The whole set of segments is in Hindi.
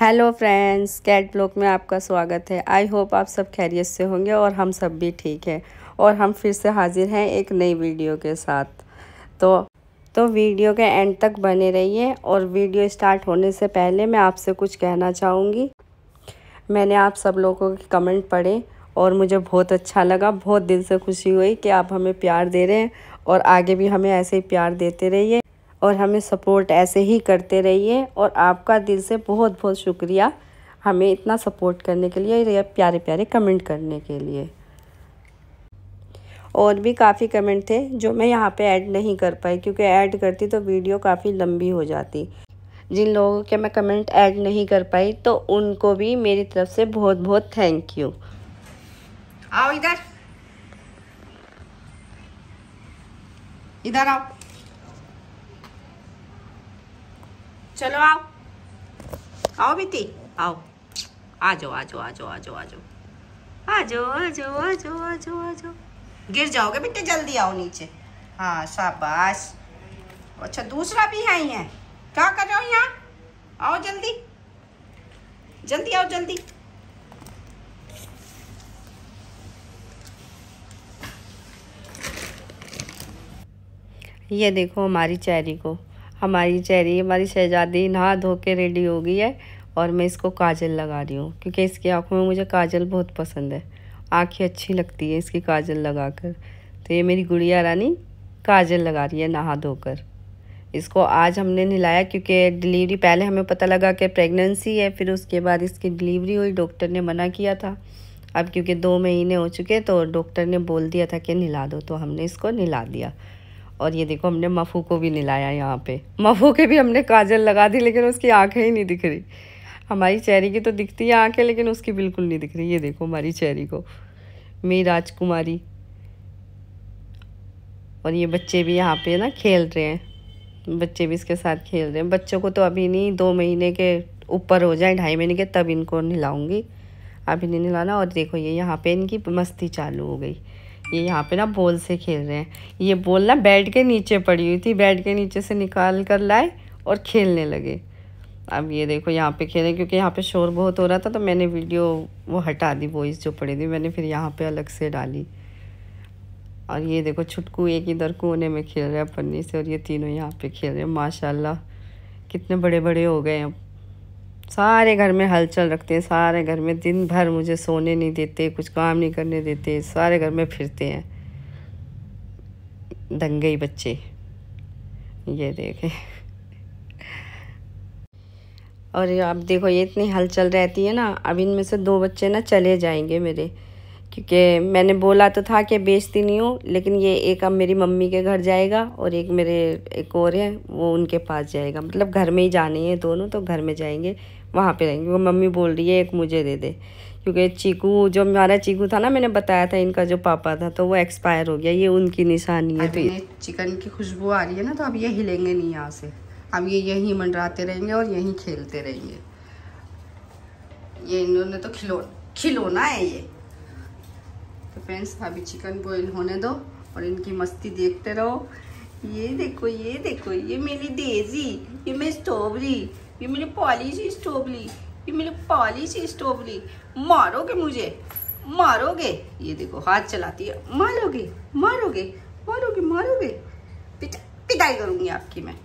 हेलो फ्रेंड्स कैट ब्लॉक में आपका स्वागत है आई होप आप सब खैरियत से होंगे और हम सब भी ठीक हैं और हम फिर से हाजिर हैं एक नई वीडियो के साथ तो तो वीडियो के एंड तक बने रहिए और वीडियो स्टार्ट होने से पहले मैं आपसे कुछ कहना चाहूँगी मैंने आप सब लोगों के कमेंट पढ़े और मुझे बहुत अच्छा लगा बहुत दिल से खुशी हुई कि आप हमें प्यार दे रहे हैं और आगे भी हमें ऐसे ही प्यार देते रहिए और हमें सपोर्ट ऐसे ही करते रहिए और आपका दिल से बहुत बहुत शुक्रिया हमें इतना सपोर्ट करने के लिए या प्यारे प्यारे कमेंट करने के लिए और भी काफ़ी कमेंट थे जो मैं यहाँ पे ऐड नहीं कर पाई क्योंकि ऐड करती तो वीडियो काफ़ी लंबी हो जाती जिन लोगों के मैं कमेंट ऐड नहीं कर पाई तो उनको भी मेरी तरफ से बहुत बहुत थैंक यू आओ इधर इधर आओ चलो आओ आओ बीती आओ आ जाओ आ जाओ आ जाओ आ जाओ आ जाओ आ जाओ आ जाओ आ जाओ आ जाओ आ जाओ गिर जाओगे बेटे जल्दी आओ नीचे हाँ शाबाश अच्छा दूसरा भी है यहाँ क्या कर रहे हो यहाँ आओ जल्दी जल्दी आओ जल्दी ये देखो हमारी चेरी को हमारी चेहरी हमारी शहजादी नहा धो के रेडी हो गई है और मैं इसको काजल लगा रही हूँ क्योंकि इसकी आँखों में मुझे काजल बहुत पसंद है आँखें अच्छी लगती है इसकी काजल लगा कर तो ये मेरी गुड़िया रानी काजल लगा रही है नहा धोकर इसको आज हमने नहलाया क्योंकि डिलीवरी पहले हमें पता लगा कि प्रेगनेंसी है फिर उसके बाद इसकी डिलीवरी हुई डॉक्टर ने मना किया था अब क्योंकि दो महीने हो चुके तो डॉक्टर ने बोल दिया था कि नहला दो तो हमने इसको नहला दिया और ये देखो हमने मफू को भी निलाया यहाँ पे मफू के भी हमने काजल लगा दी लेकिन उसकी आँखें ही नहीं दिख रही हमारी चेहरी की तो दिखती है आँखें लेकिन उसकी बिल्कुल नहीं दिख रही ये देखो हमारी चेहरी को मी राजकुमारी और ये बच्चे भी यहाँ पे ना खेल रहे हैं बच्चे भी इसके साथ खेल रहे हैं बच्चों को तो अभी नहीं दो महीने के ऊपर हो जाए ढाई महीने के तब इनको नहलाऊँगी अभी नहीं नहलाना और देखो ये यहाँ पे इनकी मस्ती चालू हो गई ये यहाँ पे ना बॉल से खेल रहे हैं ये बॉल ना बेड के नीचे पड़ी हुई थी बेड के नीचे से निकाल कर लाए और खेलने लगे अब ये देखो यहाँ पे खेले क्योंकि यहाँ पे शोर बहुत हो रहा था तो मैंने वीडियो वो हटा दी वॉइस जो पड़ी थी मैंने फिर यहाँ पे अलग से डाली और ये देखो छुटकू एक इधर कोने में खेल रहा है पन्नी से और ये तीनों यहाँ पे खेल रहे हैं माशाल्लाह कितने बड़े बड़े हो गए हैं सारे घर में हलचल रखते हैं सारे घर में दिन भर मुझे सोने नहीं देते कुछ काम नहीं करने देते सारे घर में फिरते हैं दंगे ही बच्चे ये देखें और आप देखो ये इतनी हलचल रहती है ना अब इनमें से दो बच्चे ना चले जाएंगे मेरे क्योंकि मैंने बोला तो था कि बेचती नहीं हूँ लेकिन ये एक अब मेरी मम्मी के घर जाएगा और एक मेरे एक और है वो उनके पास जाएगा मतलब घर में ही जाने हैं दोनों तो घर में जाएंगे वहाँ पे रहेंगे वो मम्मी बोल रही है एक मुझे दे दे क्योंकि चीकू जो हमारा चीकू था ना मैंने बताया था इनका जो पापा था तो वो एक्सपायर हो गया ये उनकी निशानी है तो चिकन की खुशबू आ रही है ना तो अब ये हिलेंगे नहीं यहाँ से अब ये यहीं मंडराते रहेंगे और यहीं खेलते रहेंगे ये इन्होंने तो खिलो खिलौना है ये तो फ्रेंड्स भाभी चिकन बॉयल होने दो और इनकी मस्ती देखते रहो ये देखो ये देखो ये मेरी डेजी ये मेरी स्ट्रॉबेरी ये मेरी पॉलिश स्ट्रॉबेरी ये मेरी पॉलिश स्ट्रॉबेरी मारोगे मुझे मारोगे ये देखो हाथ चलाती है मारोगे मारोगे मारोगे मारोगे पिटाई करूंगी आपकी मैं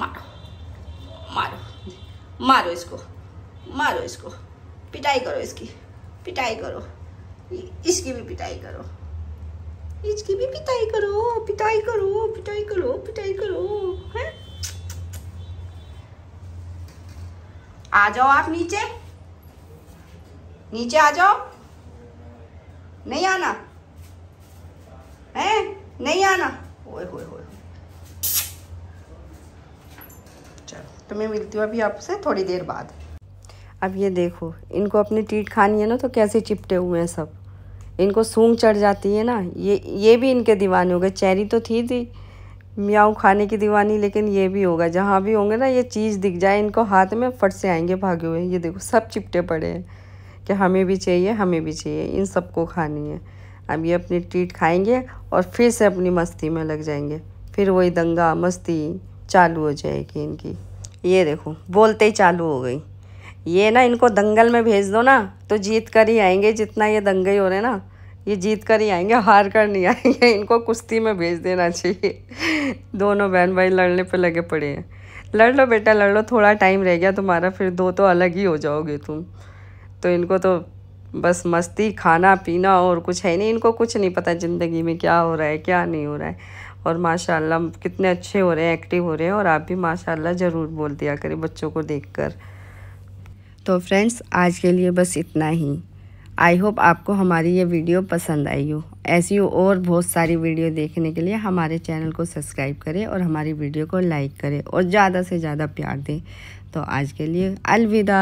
मारो मारो मारो इसको मारो इसको पिटाई करो इसकी पिटाई करो इसकी भी पिटाई करो इसकी भी पिटाई करो पिटाई करो पिटाई करो पिटाई करो है आ जाओ आप नीचे नीचे आ जाओ नहीं आना है नहीं आना ओए होए होए तो मैं मिलती हूँ अभी आपसे थोड़ी देर बाद अब ये देखो इनको अपनी टीट खानी है ना तो कैसे चिपटे हुए हैं सब इनको सूंग चढ़ जाती है ना ये ये भी इनके दीवाने हो गए चेरी तो थी थी म्याऊ खाने की दीवानी लेकिन ये भी होगा जहाँ भी होंगे ना ये चीज़ दिख जाए इनको हाथ में फट से आएंगे भागे हुए ये देखो सब चिपटे पड़े हैं कि हमें भी चाहिए हमें भी चाहिए इन सबको खानी है अब ये अपनी ट्रीट खाएंगे और फिर से अपनी मस्ती में लग जाएंगे फिर वही दंगा मस्ती चालू हो जाएगी इनकी ये देखो बोलते ही चालू हो गई ये ना इनको दंगल में भेज दो ना तो जीत कर ही आएंगे जितना ये दंगे हो रहे ना ये जीत कर ही आएंगे हार कर नहीं आएंगे इनको कुश्ती में भेज देना चाहिए दोनों बहन भाई लड़ने पे लगे पड़े हैं लड़ लो बेटा लड़ लो थोड़ा टाइम रह गया तुम्हारा फिर दो तो अलग ही हो जाओगे तुम तो इनको तो बस मस्ती खाना पीना और कुछ है नहीं इनको कुछ नहीं पता ज़िंदगी में क्या हो रहा है क्या नहीं हो रहा है और माशाल्लाह कितने अच्छे हो रहे हैं एक्टिव हो रहे हैं और आप भी माशाल्लाह ज़रूर बोल दिया करें बच्चों को देखकर तो फ्रेंड्स आज के लिए बस इतना ही आई होप आपको हमारी ये वीडियो पसंद आई हो ऐसी और बहुत सारी वीडियो देखने के लिए हमारे चैनल को सब्सक्राइब करें और हमारी वीडियो को लाइक करें और ज़्यादा से ज़्यादा प्यार दें तो आज के लिए अलविदा